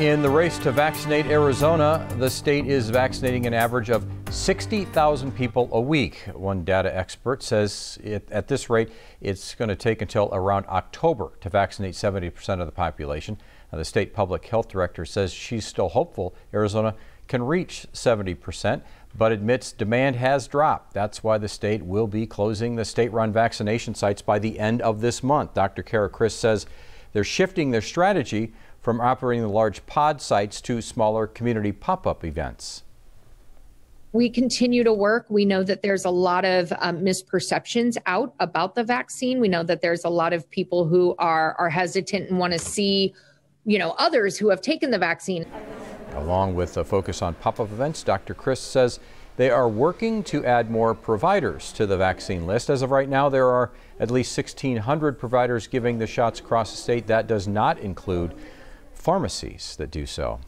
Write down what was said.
In the race to vaccinate Arizona, the state is vaccinating an average of 60,000 people a week. One data expert says it, at this rate, it's going to take until around October to vaccinate 70% of the population. Now, the state public health director says she's still hopeful Arizona can reach 70%, but admits demand has dropped. That's why the state will be closing the state run vaccination sites by the end of this month. Dr. Kara Chris says they're shifting their strategy from operating the large pod sites to smaller community pop up events we continue to work. We know that there's a lot of um, misperceptions out about the vaccine. We know that there's a lot of people who are are hesitant and want to see, you know, others who have taken the vaccine. Along with a focus on pop-up events, Dr. Chris says they are working to add more providers to the vaccine list. As of right now, there are at least 1,600 providers giving the shots across the state. That does not include pharmacies that do so.